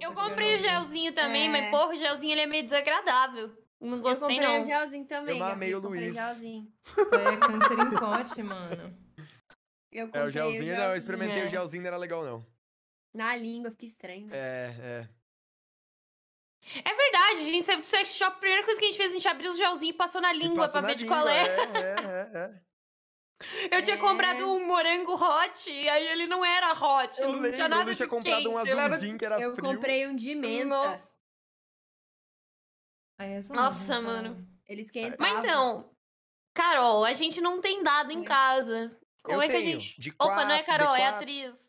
Eu tá comprei o gelzinho também, é. mas porra, o gelzinho ele é meio desagradável. Não gostei, não. Eu comprei não. o gelzinho também. Eu mamei o Luiz. Isso aí é câncer em pote, mano. Eu comprei é, o gelzinho, o gelzinho. não, eu experimentei é. o gelzinho, não era legal, não. Na língua, fica estranho. É, é. É verdade, a gente saiu do sex shop, a primeira coisa que a gente fez, a gente abriu os gelzinhos e passou na língua passou pra ver língua, de qual é. É, é, é. é. Eu tinha é... comprado um morango hot, e aí ele não era hot, eu não lembro, tinha nada eu tinha comprado quente, um azulzinho era... que era eu frio. Eu comprei um de menta. Nossa, ah, é Nossa mano. Então. Ele esquentava. Mas então, Carol, a gente não tem dado em é. casa. Como eu é que a gente... Opa, não é Carol, é quatro... é atriz.